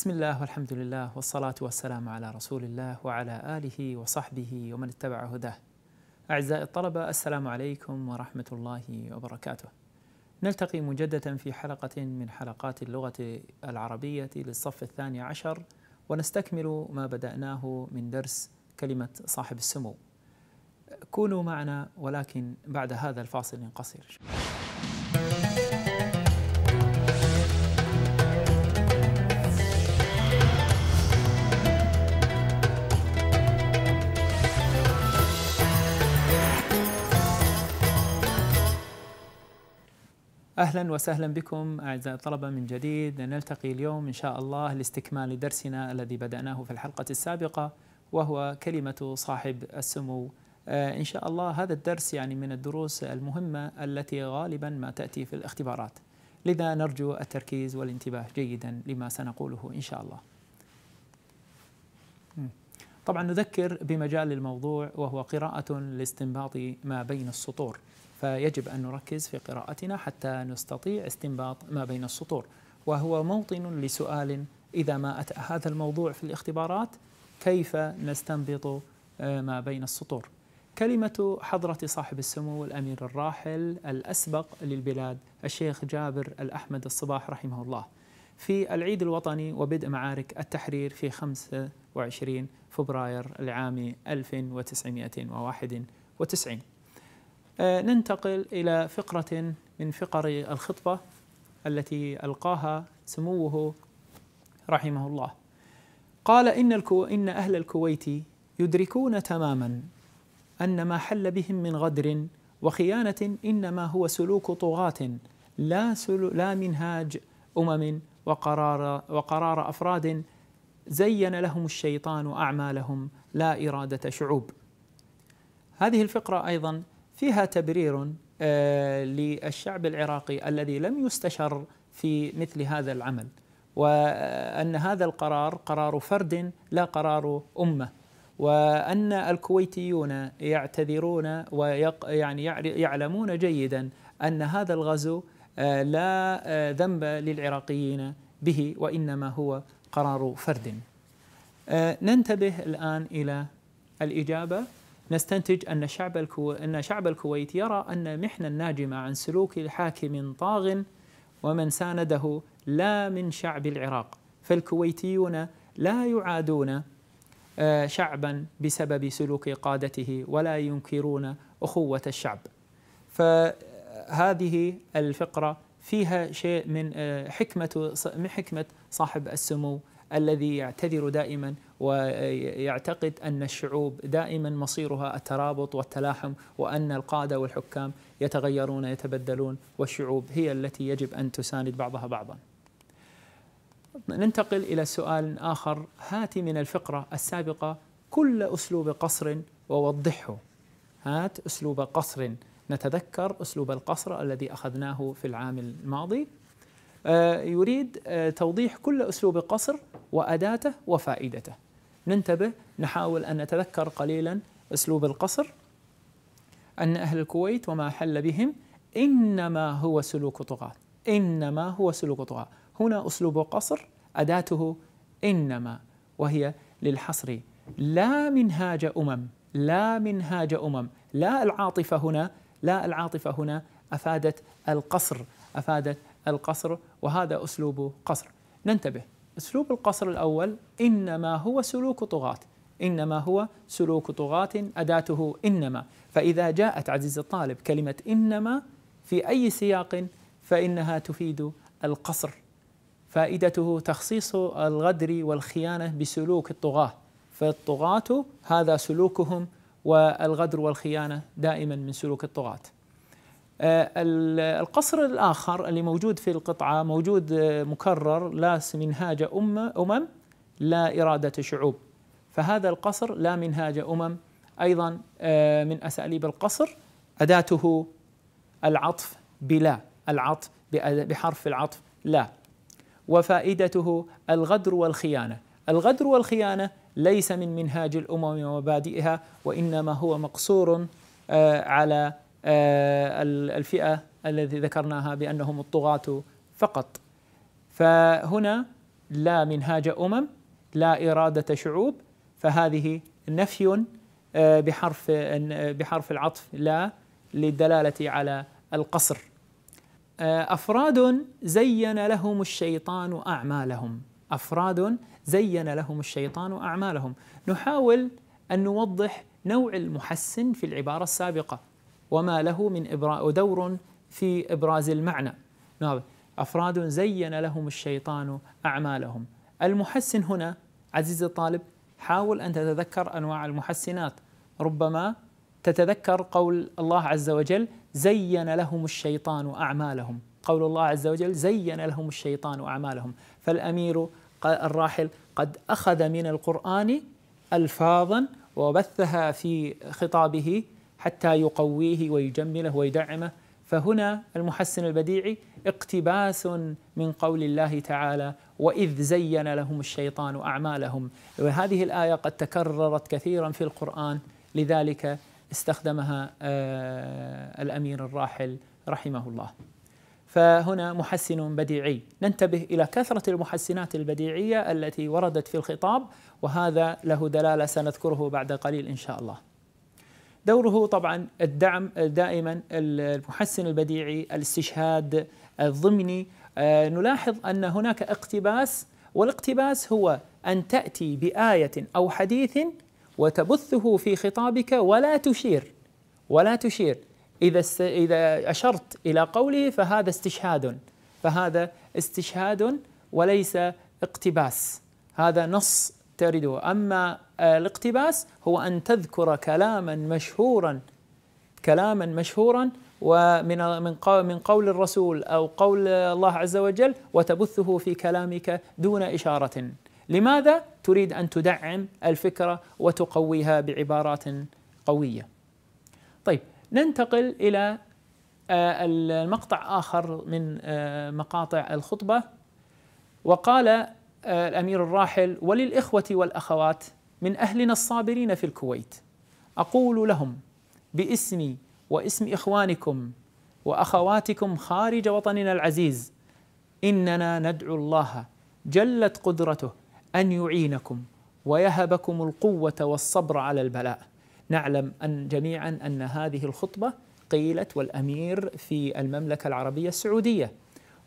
بسم الله والحمد لله والصلاة والسلام على رسول الله وعلى آله وصحبه ومن اتبع هداه. أعزائي الطلبة السلام عليكم ورحمة الله وبركاته. نلتقي مجددا في حلقة من حلقات اللغة العربية للصف الثاني عشر ونستكمل ما بدأناه من درس كلمة صاحب السمو. كونوا معنا ولكن بعد هذا الفاصل القصير. أهلا وسهلا بكم أعزائي الطلبة من جديد نلتقي اليوم إن شاء الله لاستكمال درسنا الذي بدأناه في الحلقة السابقة وهو كلمة صاحب السمو آه، إن شاء الله هذا الدرس يعني من الدروس المهمة التي غالبا ما تأتي في الاختبارات لذا نرجو التركيز والانتباه جيدا لما سنقوله إن شاء الله طبعا نذكر بمجال الموضوع وهو قراءة لاستنباط ما بين السطور فيجب أن نركز في قراءتنا حتى نستطيع استنباط ما بين السطور وهو موطن لسؤال إذا ما أتى هذا الموضوع في الاختبارات كيف نستنبط آه، ما بين السطور كلمة حضرة صاحب السمو الأمير الراحل الأسبق للبلاد الشيخ جابر الأحمد الصباح رحمه الله في العيد الوطني وبدء معارك التحرير في 25 فبراير العام 1991 آه، ننتقل إلى فقرة من فقر الخطبة التي ألقاها سموه رحمه الله قال إن, الكو إن أهل الكويت يدركون تماما أن ما حل بهم من غدر وخيانة إنما هو سلوك طغاة لا, سلو لا منهاج أمم وقرار, وقرار أفراد زين لهم الشيطان أعمالهم لا إرادة شعوب هذه الفقرة أيضا فيها تبرير آه، للشعب العراقي الذي لم يستشر في مثل هذا العمل وأن هذا القرار قرار فرد لا قرار أمة وأن الكويتيون يعتذرون ويعني يعلمون جيدا أن هذا الغزو آه، لا آه، ذنب للعراقيين به وإنما هو قرار فرد ننتبه الآن إلى الإجابة نستنتج أن شعب, الكو... أن شعب الكويت يرى أن محنه الناجمة عن سلوك الحاكم طاغ ومن سانده لا من شعب العراق فالكويتيون لا يعادون آه، شعبا بسبب سلوك قادته ولا ينكرون أخوة الشعب فهذه الفقرة فيها شيء من آه، حكمة حكمة صاحب السمو الذي يعتذر دائما ويعتقد أن الشعوب دائما مصيرها الترابط والتلاحم وأن القادة والحكام يتغيرون يتبدلون والشعوب هي التي يجب أن تساند بعضها بعضا ننتقل إلى سؤال آخر هات من الفقرة السابقة كل أسلوب قصر ووضحه هات أسلوب قصر نتذكر أسلوب القصر الذي أخذناه في العام الماضي آه، يريد آه، توضيح كل أسلوب قصر وأداته وفائدته ننتبه نحاول أن نتذكر قليلا أسلوب القصر أن أهل الكويت وما حل بهم إنما هو سلوك طغاة إنما هو سلوك طغاة هنا أسلوب قصر أداته إنما وهي للحصر لا منهاج أمم لا منهاج أمم لا العاطفة هنا لا العاطفة هنا أفادت القصر أفادت القصر وهذا أسلوب قصر ننتبه أسلوب القصر الأول إنما هو سلوك طغاة إنما هو سلوك طغاة أداته إنما فإذا جاءت عزيز الطالب كلمة إنما في أي سياق فإنها تفيد القصر فائدته تخصيص الغدر والخيانة بسلوك الطغاة فالطغاة هذا سلوكهم والغدر والخيانة دائما من سلوك الطغاة آه، القصر الآخر اللي موجود في القطعة موجود آه، مكرر لا منهاج أم أمم لا إرادة شعوب فهذا القصر لا منهاج أمم أيضا آه، من أساليب القصر أداته العطف بلا العطف بحرف العطف لا وفائدته الغدر والخيانة الغدر والخيانة ليس من منهاج الأمم ومبادئها وإنما هو مقصور على آه، الفئة التي ذكرناها بأنهم الطغاة فقط فهنا لا منهاج أمم لا إرادة شعوب فهذه نفي آه، بحرف آه، بحرف العطف لا للدلالة على القصر أفراد زين لهم الشيطان أعمالهم أفراد زين لهم الشيطان أعمالهم نحاول أن نوضح نوع المحسن في العبارة السابقة وما له من إبرا ودور في إبراز المعنى أفراد زين لهم الشيطان أعمالهم المحسن هنا عزيزي الطالب حاول أن تتذكر أنواع المحسنات ربما تتذكر قول الله عز وجل زين لهم الشيطان أعمالهم قول الله عز وجل زين لهم الشيطان أعمالهم فالأمير الراحل قد أخذ من القرآن ألفاظا وبثها في خطابه حتى يقويه ويجمله ويدعمه فهنا المحسن البديعي اقتباس من قول الله تعالى واذ زين لهم الشيطان اعمالهم وهذه الايه قد تكررت كثيرا في القران لذلك استخدمها آه، الامير الراحل رحمه الله فهنا محسن بديعي ننتبه الى كثره المحسنات البديعيه التي وردت في الخطاب وهذا له دلاله سنذكره بعد قليل ان شاء الله دوره طبعا الدعم دائما المحسن البديعي الاستشهاد الضمني آه، نلاحظ ان هناك اقتباس والاقتباس هو ان تاتي بايه او حديث وتبثه في خطابك ولا تشير ولا تشير اذا اذا اشرت الى قوله فهذا استشهاد فهذا استشهاد وليس اقتباس هذا نص ترده أما آه، الاقتباس هو أن تذكر كلاما مشهورا كلاما مشهورا ومن من من قول الرسول أو قول الله عز وجل وتبثه في كلامك دون إشارة لماذا تريد أن تدعم الفكرة وتقويها بعبارات قوية طيب ننتقل إلى آه، المقطع آخر من آه، مقاطع الخطبة وقال الامير الراحل وللاخوه والاخوات من اهلنا الصابرين في الكويت اقول لهم باسمي واسم اخوانكم واخواتكم خارج وطننا العزيز اننا ندعو الله جلت قدرته ان يعينكم ويهبكم القوه والصبر على البلاء نعلم ان جميعا ان هذه الخطبه قيلت والامير في المملكه العربيه السعوديه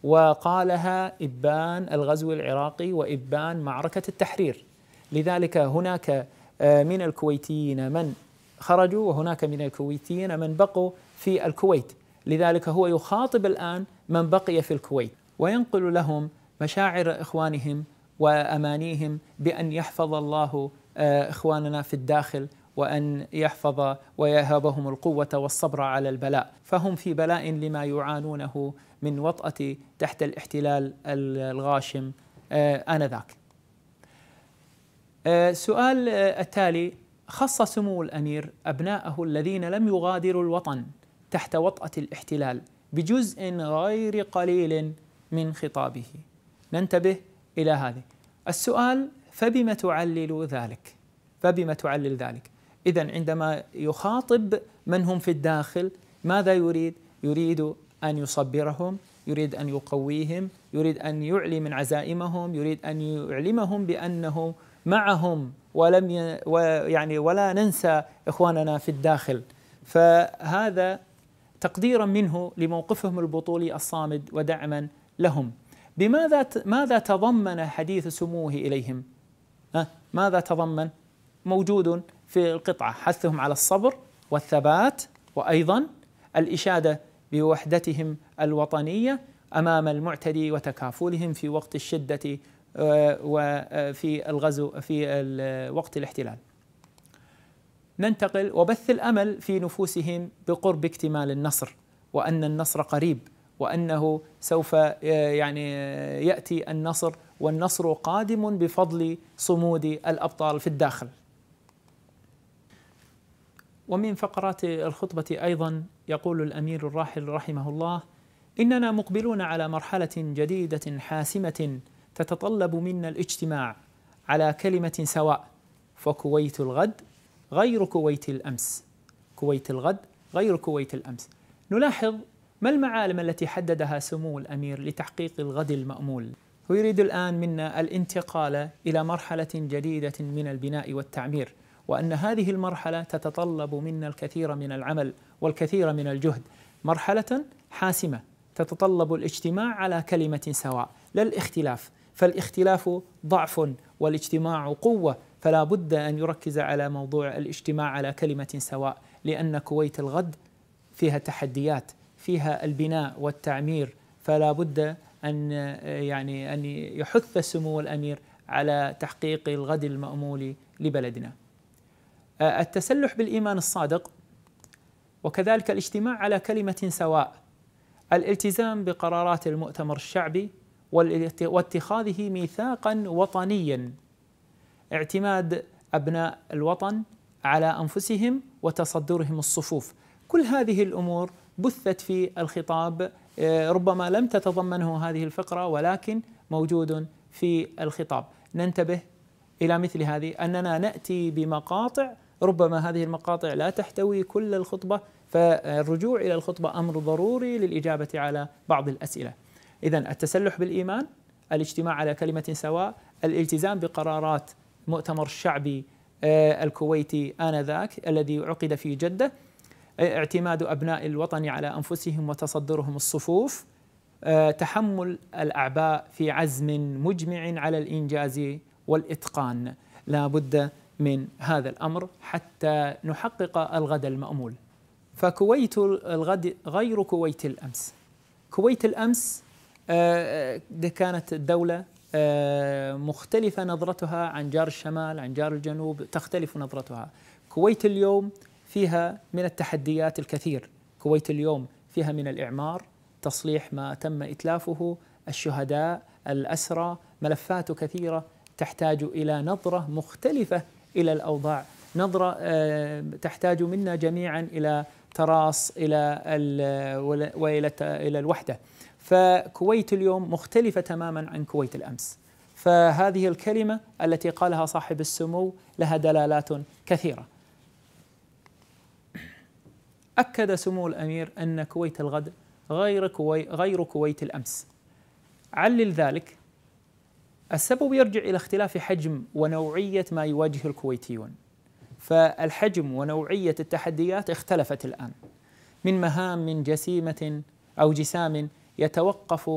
وقالها إبان الغزو العراقي وإبان معركة التحرير لذلك هناك آه، من الكويتيين من خرجوا وهناك من الكويتيين من بقوا في الكويت لذلك هو يخاطب الآن من بقي في الكويت وينقل لهم مشاعر إخوانهم وأمانيهم بأن يحفظ الله آه، إخواننا في الداخل وأن يحفظ ويهبهم القوة والصبر على البلاء فهم في بلاء لما يعانونه من وطأة تحت الاحتلال الغاشم آه، آنذاك آه، سؤال آه، التالي خص سمو الأمير أبناءه الذين لم يغادروا الوطن تحت وطأة الاحتلال بجزء غير قليل من خطابه ننتبه إلى هذه السؤال فبم تعلل ذلك فبم تعلل ذلك إذا عندما يخاطب من هم في الداخل ماذا يريد؟ يريد أن يصبرهم يريد أن يقويهم يريد أن يعلي من عزائمهم يريد أن يعلمهم بأنه معهم ولم ي... يعني ولا ننسى إخواننا في الداخل فهذا تقديرا منه لموقفهم البطولي الصامد ودعما لهم بماذا ماذا تضمن حديث سموه إليهم ماذا تضمن موجود في القطعة حثهم على الصبر والثبات وأيضا الإشادة بوحدتهم الوطنية أمام المعتدي وتكافلهم في وقت الشدة آه، وفي آه، الغزو في آه، وقت الاحتلال ننتقل وبث الامل في نفوسهم بقرب اكتمال النصر وان النصر قريب وانه سوف يعني ياتي النصر والنصر قادم بفضل صمود الابطال في الداخل ومن فقرات الخطبة أيضا يقول الأمير الراحل رحمه الله: إننا مقبلون على مرحلة جديدة حاسمة تتطلب منا الاجتماع على كلمة سواء فكويت الغد غير كويت الأمس. كويت الغد غير كويت الأمس. نلاحظ ما المعالم التي حددها سمو الأمير لتحقيق الغد المأمول؟ هو يريد الآن منا الانتقال إلى مرحلة جديدة من البناء والتعمير. وأن هذه المرحلة تتطلب منا الكثير من العمل والكثير من الجهد مرحلة حاسمة تتطلب الاجتماع على كلمة سواء لا الاختلاف فالاختلاف ضعف والاجتماع قوة فلا بد أن يركز على موضوع الاجتماع على كلمة سواء لأن كويت الغد فيها تحديات فيها البناء والتعمير فلا بد أن يعني أن يحث سمو الأمير على تحقيق الغد المأمول لبلدنا آه، التسلح بالإيمان الصادق وكذلك الاجتماع على كلمة سواء الالتزام بقرارات المؤتمر الشعبي واتخاذه ميثاقا وطنيا اعتماد أبناء الوطن على أنفسهم وتصدرهم الصفوف كل هذه الأمور بثت في الخطاب آه، ربما لم تتضمنه هذه الفقرة ولكن موجود في الخطاب ننتبه إلى مثل هذه أننا نأتي بمقاطع ربما هذه المقاطع لا تحتوي كل الخطبة فالرجوع إلى الخطبة أمر ضروري للإجابة على بعض الأسئلة إذا التسلح بالإيمان الاجتماع على كلمة سواء الالتزام بقرارات مؤتمر الشعبي آه، الكويتي آنذاك الذي عقد في جدة آه، اعتماد أبناء الوطن على أنفسهم وتصدرهم الصفوف آه، تحمل الأعباء في عزم مجمع على الإنجاز والإتقان لا بد من هذا الامر حتى نحقق الغد المامول فكويت الغد غير كويت الامس كويت الامس آه، آه، كانت الدوله آه، مختلفه نظرتها عن جار الشمال عن جار الجنوب تختلف نظرتها كويت اليوم فيها من التحديات الكثير كويت اليوم فيها من الاعمار تصليح ما تم اتلافه الشهداء الاسرى ملفات كثيره تحتاج الى نظره مختلفه الى الاوضاع نظره آه، تحتاج منا جميعا الى تراص الى والى الى الوحده فكويت اليوم مختلفه تماما عن كويت الامس فهذه الكلمه التي قالها صاحب السمو لها دلالات كثيره اكد سمو الامير ان كويت الغد غير كويت غير كويت الامس علل ذلك السبب يرجع إلى اختلاف حجم ونوعية ما يواجه الكويتيون فالحجم ونوعية التحديات اختلفت الآن من مهام جسيمة أو جسام يتوقف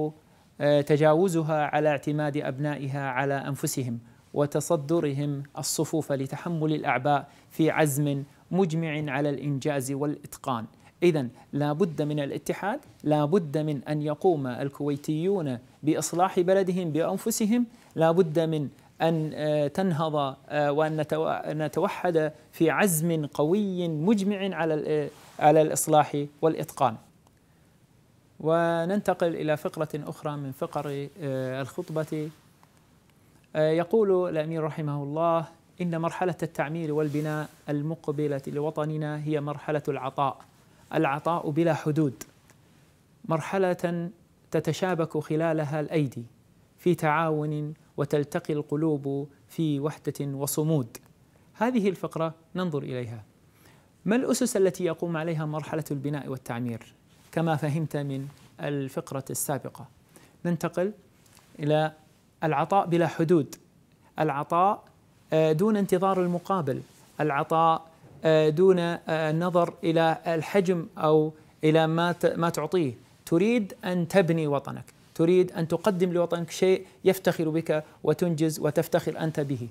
آه، تجاوزها على اعتماد أبنائها على أنفسهم وتصدرهم الصفوف لتحمل الأعباء في عزم مجمع على الإنجاز والإتقان إذا لابد من الاتحاد لابد من أن يقوم الكويتيون بإصلاح بلدهم بأنفسهم لابد من أن آه، تنهض آه، وأن نتوحد في عزم قوي مجمع على على الإصلاح والإتقان وننتقل إلى فقرة أخرى من فقر آه، الخطبة يقول الأمير رحمه الله إن مرحلة التعمير والبناء المقبلة لوطننا هي مرحلة العطاء العطاء بلا حدود مرحله تتشابك خلالها الايدي في تعاون وتلتقي القلوب في وحده وصمود هذه الفقره ننظر اليها ما الاسس التي يقوم عليها مرحله البناء والتعمير كما فهمت من الفقره السابقه ننتقل الى العطاء بلا حدود العطاء آه، دون انتظار المقابل العطاء آه، دون آه، النظر الى الحجم او الى ما ما تعطيه تريد ان تبني وطنك تريد ان تقدم لوطنك شيء يفتخر بك وتنجز وتفتخر انت به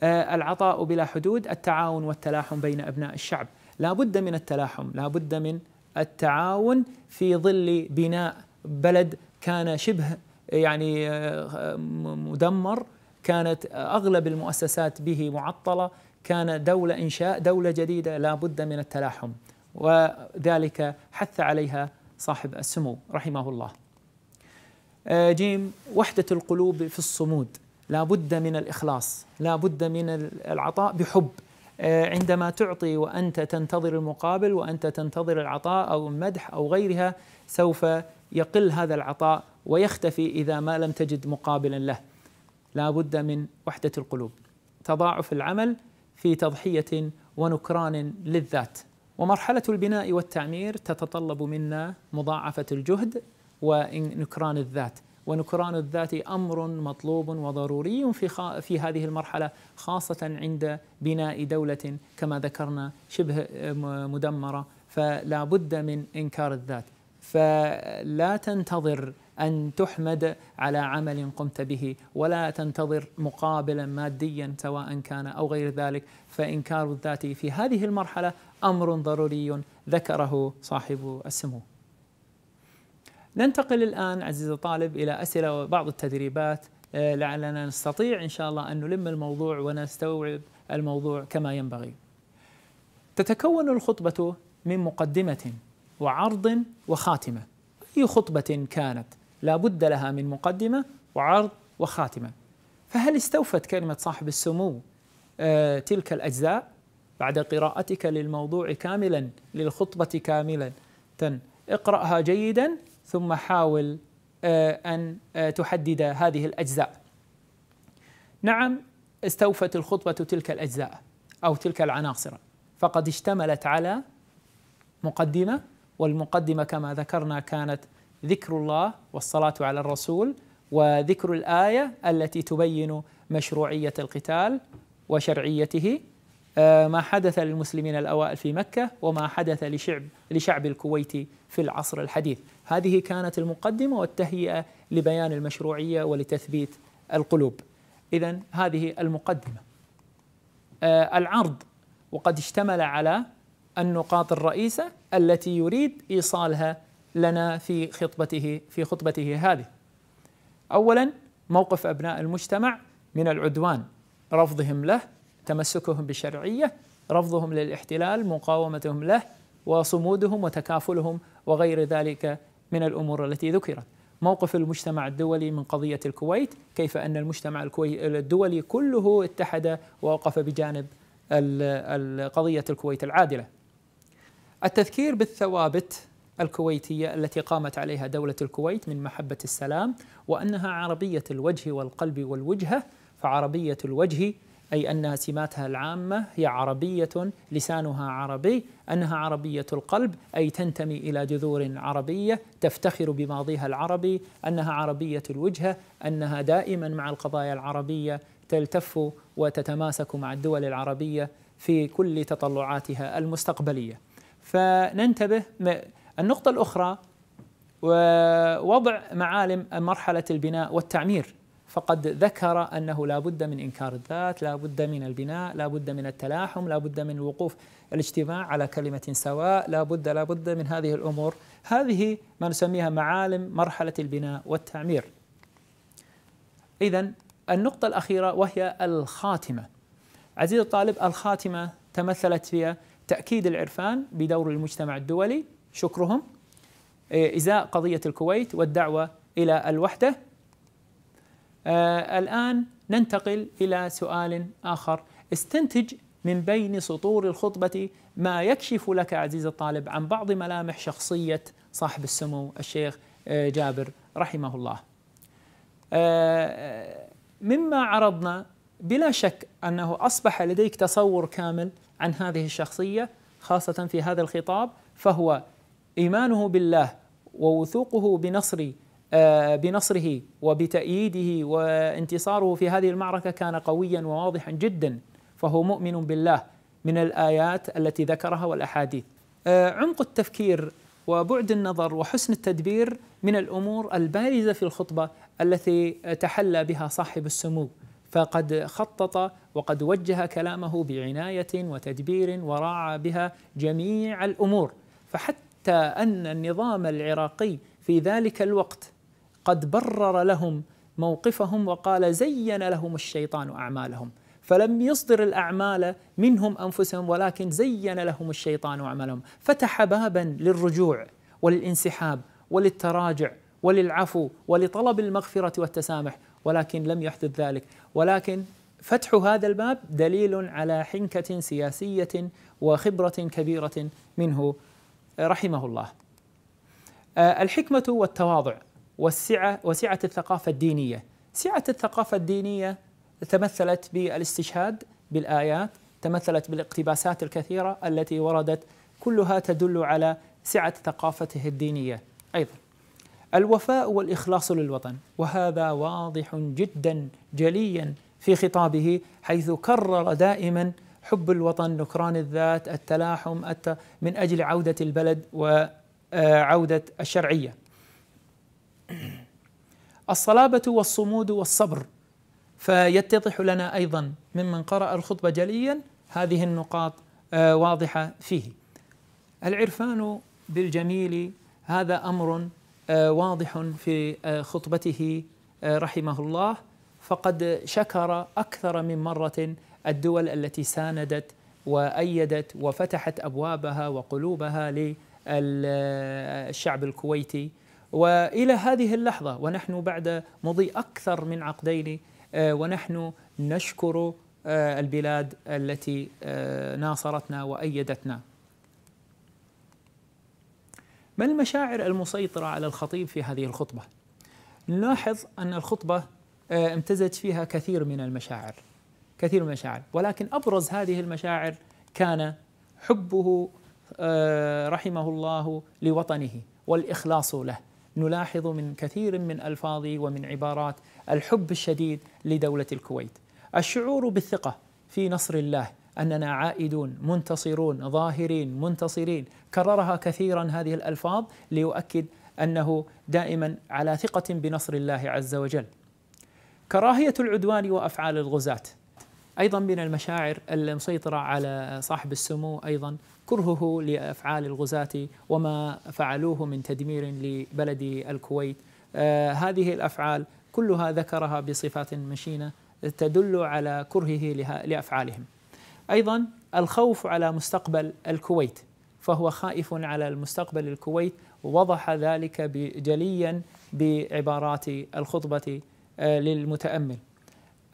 آه، العطاء بلا حدود التعاون والتلاحم بين ابناء الشعب لا بد من التلاحم لا بد من التعاون في ظل بناء بلد كان شبه يعني مدمر كانت اغلب المؤسسات به معطله كان دولة إنشاء دولة جديدة لا بد من التلاحم وذلك حث عليها صاحب السمو رحمه الله آه، جيم وحدة القلوب في الصمود لا بد من الإخلاص لا بد من العطاء بحب آه، عندما تعطي وأنت تنتظر المقابل وأنت تنتظر العطاء أو المدح أو غيرها سوف يقل هذا العطاء ويختفي إذا ما لم تجد مقابلا له لا بد من وحدة القلوب تضاعف العمل في تضحيه ونكران للذات ومرحله البناء والتعمير تتطلب منا مضاعفه الجهد ونكران الذات ونكران الذات امر مطلوب وضروري في خ... في هذه المرحله خاصه عند بناء دوله كما ذكرنا شبه مدمره فلا بد من انكار الذات فلا تنتظر أن تحمد على عمل قمت به ولا تنتظر مقابلا ماديا سواء كان أو غير ذلك فإنكار الذات في هذه المرحلة أمر ضروري ذكره صاحب السمو ننتقل الآن عزيزي الطالب إلى أسئلة وبعض التدريبات آه، لعلنا نستطيع إن شاء الله أن نلم الموضوع ونستوعب الموضوع كما ينبغي تتكون الخطبة من مقدمة وعرض وخاتمة أي خطبة كانت لا بد لها من مقدمة وعرض وخاتمة فهل استوفت كلمة صاحب السمو آه، تلك الأجزاء بعد قراءتك للموضوع كاملا للخطبة كاملا اقرأها جيدا ثم حاول آه، أن آه، تحدد هذه الأجزاء نعم استوفت الخطبة تلك الأجزاء أو تلك العناصر فقد اشتملت على مقدمة والمقدمة كما ذكرنا كانت ذكر الله والصلاة على الرسول وذكر الآية التي تبين مشروعية القتال وشرعيته آه، ما حدث للمسلمين الأوائل في مكة وما حدث لشعب لشعب الكويت في العصر الحديث هذه كانت المقدمة والتهيئة لبيان المشروعية ولتثبيت القلوب إذا هذه المقدمة آه، العرض وقد اشتمل على النقاط الرئيسة التي يريد إيصالها لنا في خطبته في خطبته هذه. اولا موقف ابناء المجتمع من العدوان رفضهم له تمسكهم بالشرعيه رفضهم للاحتلال مقاومتهم له وصمودهم وتكافلهم وغير ذلك من الامور التي ذكرت. موقف المجتمع الدولي من قضيه الكويت، كيف ان المجتمع الدولي كله اتحد ووقف بجانب قضيه الكويت العادله. التذكير بالثوابت الكويتية التي قامت عليها دولة الكويت من محبة السلام وأنها عربية الوجه والقلب والوجهة فعربية الوجه أي أن سماتها العامة هي عربية لسانها عربي أنها عربية القلب أي تنتمي إلى جذور عربية تفتخر بماضيها العربي أنها عربية الوجهة أنها دائما مع القضايا العربية تلتف وتتماسك مع الدول العربية في كل تطلعاتها المستقبلية فننتبه النقطة الأخرى وضع معالم مرحلة البناء والتعمير فقد ذكر أنه لا بد من إنكار الذات لا بد من البناء لا بد من التلاحم لا بد من الوقوف الاجتماع على كلمة سواء لا بد لا بد من هذه الأمور هذه ما نسميها معالم مرحلة البناء والتعمير إذا النقطة الأخيرة وهي الخاتمة عزيزي الطالب الخاتمة تمثلت في تأكيد العرفان بدور المجتمع الدولي شكرهم إزاء آه، قضية الكويت والدعوة إلى الوحدة آه، الآن ننتقل إلى سؤال آخر استنتج من بين سطور الخطبة ما يكشف لك عزيزي الطالب عن بعض ملامح شخصية صاحب السمو الشيخ آه، جابر رحمه الله مما عرضنا بلا شك أنه أصبح لديك تصور كامل عن هذه الشخصية خاصة في هذا الخطاب فهو ايمانه بالله ووثوقه بنصر آه، بنصره وبتأييده وانتصاره في هذه المعركة كان قويا وواضحا جدا فهو مؤمن بالله من الآيات التي ذكرها والأحاديث آه، عمق التفكير وبعد النظر وحسن التدبير من الأمور البارزة في الخطبة التي تحلى بها صاحب السمو فقد خطط وقد وجه كلامه بعناية وتدبير وراعى بها جميع الأمور فحتى حتى ان النظام العراقي في ذلك الوقت قد برر لهم موقفهم وقال زين لهم الشيطان اعمالهم فلم يصدر الاعمال منهم انفسهم ولكن زين لهم الشيطان اعمالهم فتح بابا للرجوع وللانسحاب وللتراجع وللعفو ولطلب المغفره والتسامح ولكن لم يحدث ذلك ولكن فتح هذا الباب دليل على حنكه سياسيه وخبره كبيره منه رحمه الله آه، الحكمة والتواضع والسعة وسعة الثقافة الدينية سعة الثقافة الدينية تمثلت بالاستشهاد بالآيات تمثلت بالاقتباسات الكثيرة التي وردت كلها تدل على سعة ثقافته الدينية أيضا الوفاء والإخلاص للوطن وهذا واضح جدا جليا في خطابه حيث كرر دائما حب الوطن نكران الذات التلاحم الت... من أجل عودة البلد وعودة آه، الشرعية الصلابة والصمود والصبر فيتضح لنا أيضا ممن قرأ الخطبة جليا هذه النقاط آه، واضحة فيه العرفان بالجميل هذا أمر آه، واضح في خطبته رحمه الله فقد شكر أكثر من مرة الدول التي ساندت وأيدت وفتحت أبوابها وقلوبها للشعب الكويتي والى هذه اللحظه ونحن بعد مضي اكثر من عقدين آه، ونحن نشكر آه، البلاد التي آه، ناصرتنا وايدتنا. ما المشاعر المسيطره على الخطيب في هذه الخطبه؟ نلاحظ ان الخطبه امتزج فيها كثير من المشاعر كثير من المشاعر ولكن أبرز هذه المشاعر كان حبه آه، رحمه الله لوطنه والإخلاص له نلاحظ من كثير من الفاظ ومن عبارات الحب الشديد لدوله الكويت. الشعور بالثقه في نصر الله اننا عائدون منتصرون ظاهرين منتصرين، كررها كثيرا هذه الالفاظ ليؤكد انه دائما على ثقه بنصر الله عز وجل. كراهيه العدوان وافعال الغزاة أيضا من المشاعر المسيطرة على صاحب السمو أيضا كرهه لأفعال الغزاة وما فعلوه من تدمير لبلد الكويت آه، هذه الأفعال كلها ذكرها بصفات مشينة تدل على كرهه لأفعالهم أيضا الخوف على مستقبل الكويت فهو خائف على المستقبل الكويت ووضح ذلك جليا بعبارات الخطبة آه، للمتأمل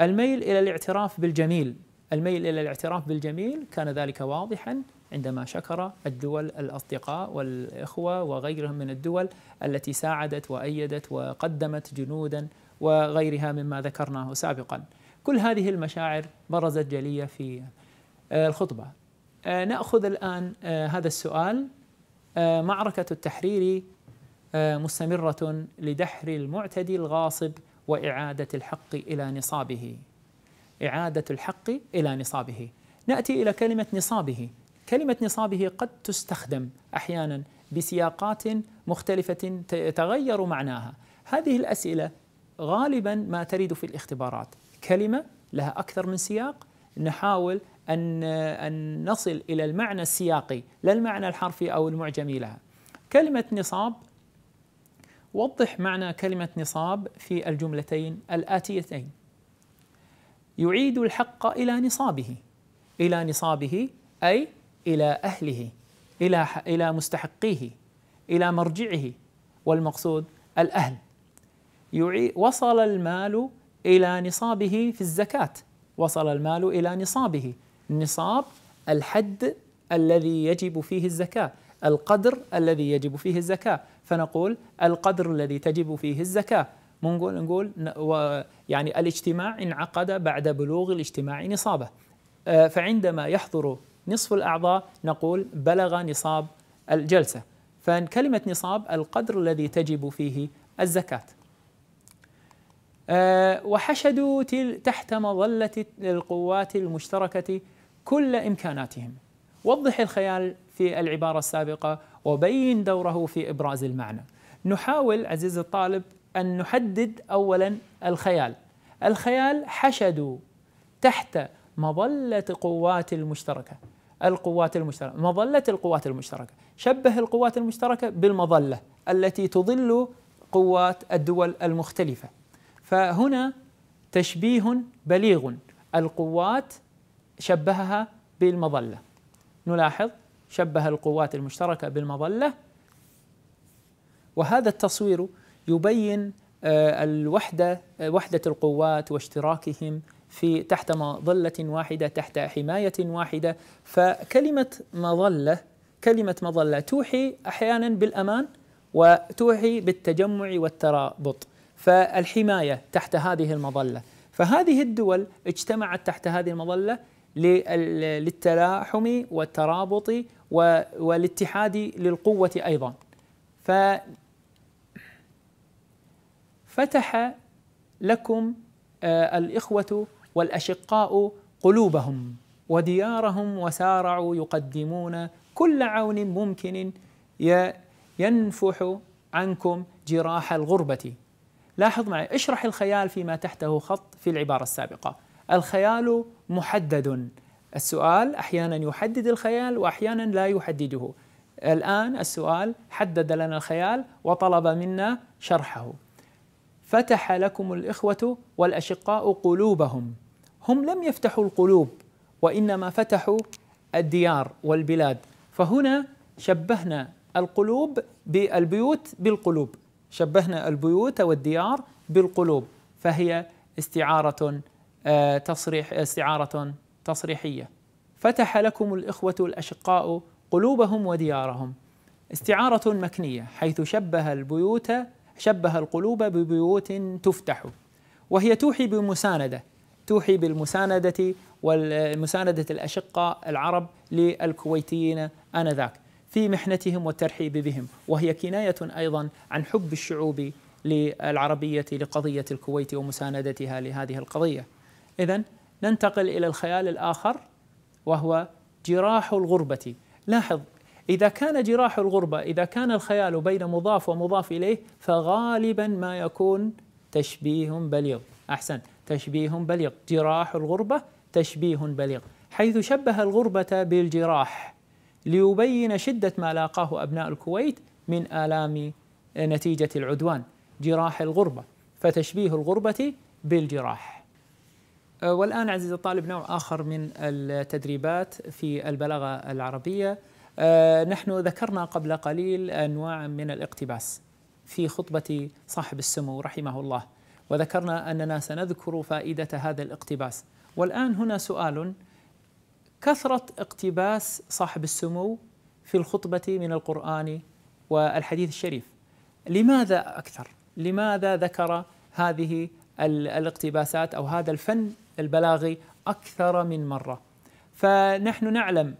الميل الى الاعتراف بالجميل الميل الى الاعتراف بالجميل كان ذلك واضحا عندما شكر الدول الاصدقاء والاخوه وغيرهم من الدول التي ساعدت وايدت وقدمت جنودا وغيرها مما ذكرناه سابقا. كل هذه المشاعر برزت جليه في آه، الخطبه. آه، ناخذ الان آه، هذا السؤال معركه التحرير مستمره لدحر المعتدي الغاصب وإعادة الحق إلى نصابه إعادة الحق إلى نصابه نأتي إلى كلمة نصابه كلمة نصابه قد تستخدم أحيانا بسياقات مختلفة تغير معناها هذه الأسئلة غالبا ما ترد في الاختبارات كلمة لها أكثر من سياق نحاول أن أن نصل إلى المعنى السياقي لا المعنى الحرفي أو المعجمي لها كلمة نصاب وضح معنى كلمة نصاب في الجملتين الآتيتين يعيد الحق إلى نصابه إلى نصابه أي إلى أهله إلى إلى مستحقيه إلى مرجعه والمقصود الأهل وصل المال إلى نصابه في الزكاة وصل المال إلى نصابه النصاب الحد الذي يجب فيه الزكاة القدر الذي يجب فيه الزكاة فنقول القدر الذي تجب فيه الزكاة منقول نقول يعني الاجتماع انعقد بعد بلوغ الاجتماع نصابه آه، فعندما يحضر نصف الأعضاء نقول بلغ نصاب الجلسة فكلمة نصاب القدر الذي تجب فيه الزكاة آه، وحشدوا تحت مظلة القوات المشتركة كل إمكاناتهم وضح الخيال في العبارة السابقة وبين دوره في إبراز المعنى نحاول عزيزي الطالب أن نحدد أولا الخيال الخيال حشد تحت مظلة قوات المشتركة القوات المشتركة مظلة القوات المشتركة شبه القوات المشتركة بالمظلة التي تظل قوات الدول المختلفة فهنا تشبيه بليغ القوات شبهها بالمظلة نلاحظ شبه القوات المشتركة بالمظلة وهذا التصوير يبين آه، الوحدة آه، وحدة القوات واشتراكهم في تحت مظلة واحدة تحت حماية واحدة فكلمة مظلة كلمة مظلة توحي أحيانا بالأمان وتوحي بالتجمع والترابط فالحماية تحت هذه المظلة فهذه الدول اجتمعت تحت هذه المظلة للتلاحم والترابط والاتحاد للقوة أيضا ففتح لكم آه، الإخوة والأشقاء قلوبهم وديارهم وسارعوا يقدمون كل عون ممكن ينفح عنكم جراح الغربة لاحظ معي اشرح الخيال فيما تحته خط في العبارة السابقة الخيال محدد السؤال احيانا يحدد الخيال واحيانا لا يحدده الان السؤال حدد لنا الخيال وطلب منا شرحه فتح لكم الاخوه والاشقاء قلوبهم هم لم يفتحوا القلوب وانما فتحوا الديار والبلاد فهنا شبهنا القلوب بالبيوت بالقلوب شبهنا البيوت والديار بالقلوب فهي استعاره آه، تصريح آه، استعارة تصريحية فتح لكم الإخوة الأشقاء قلوبهم وديارهم استعارة مكنية حيث شبه البيوت شبه القلوب ببيوت تفتح وهي توحي بمساندة توحي بالمساندة والمساندة الأشقاء العرب للكويتيين آنذاك في محنتهم والترحيب بهم وهي كناية أيضا عن حب الشعوب للعربية لقضية الكويت ومساندتها لهذه القضية إذا ننتقل إلى الخيال الآخر وهو جراح الغربة لاحظ إذا كان جراح الغربة إذا كان الخيال بين مضاف ومضاف إليه فغالبا ما يكون تشبيه بليغ أحسن تشبيه بليغ جراح الغربة تشبيه بليغ حيث شبه الغربة بالجراح ليبين شدة ما لاقاه أبناء الكويت من آلام نتيجة العدوان جراح الغربة فتشبيه الغربة بالجراح آه، والآن عزيزي الطالب نوع آخر من التدريبات في البلاغة العربية آه، نحن ذكرنا قبل قليل أنواع من الاقتباس في خطبة صاحب السمو رحمه الله وذكرنا أننا سنذكر فائدة هذا الاقتباس والآن هنا سؤال كثرة اقتباس صاحب السمو في الخطبة من القرآن والحديث الشريف لماذا أكثر؟ لماذا ذكر هذه الاقتباسات أو هذا الفن البلاغي أكثر من مرة فنحن نعلم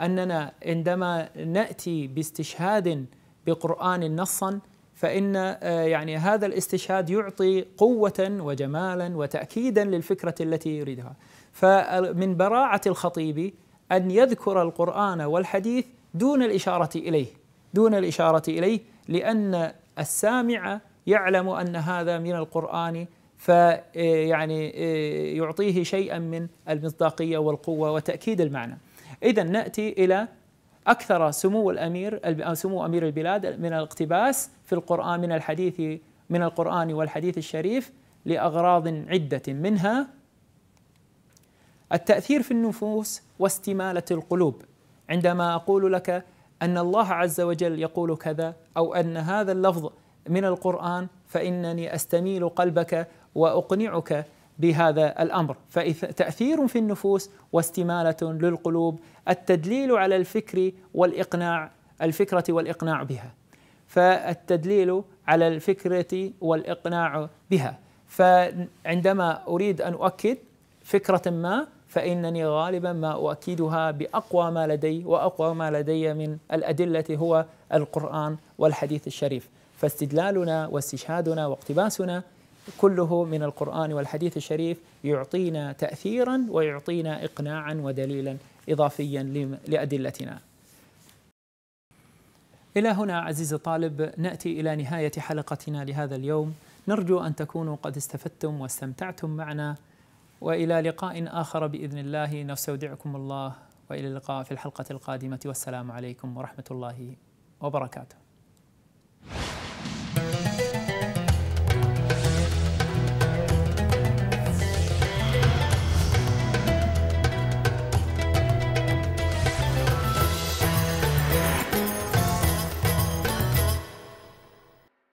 أننا عندما نأتي باستشهاد بقرآن نصا فإن آه، يعني هذا الاستشهاد يعطي قوة وجمالا وتأكيدا للفكرة التي يريدها فمن براعة الخطيب أن يذكر القرآن والحديث دون الإشارة إليه دون الإشارة إليه لأن السامع يعلم أن هذا من القرآن فيعني آه، في آه، يعطيه شيئا من المصداقيه والقوه وتاكيد المعنى. اذا ناتي الى اكثر سمو الامير آه، سمو امير البلاد من الاقتباس في القران من الحديث من القران والحديث الشريف لاغراض عده منها التاثير في النفوس واستماله القلوب. عندما اقول لك ان الله عز وجل يقول كذا او ان هذا اللفظ من القران فانني استميل قلبك واقنعك بهذا الامر فتاثير في النفوس واستماله للقلوب التدليل على الفكر والاقناع الفكره والاقناع بها فالتدليل على الفكره والاقناع بها فعندما اريد ان اؤكد فكره ما فانني غالبا ما اؤكدها باقوى ما لدي واقوى ما لدي من الادله هو القران والحديث الشريف فاستدلالنا واستشهادنا واقتباسنا كله من القرآن والحديث الشريف يعطينا تأثيرا ويعطينا إقناعا ودليلا إضافيا لأدلتنا إلى هنا عزيزي الطالب نأتي إلى نهاية حلقتنا لهذا اليوم نرجو أن تكونوا قد استفدتم واستمتعتم معنا وإلى لقاء آخر بإذن الله نستودعكم الله وإلى اللقاء في الحلقة القادمة والسلام عليكم ورحمة الله وبركاته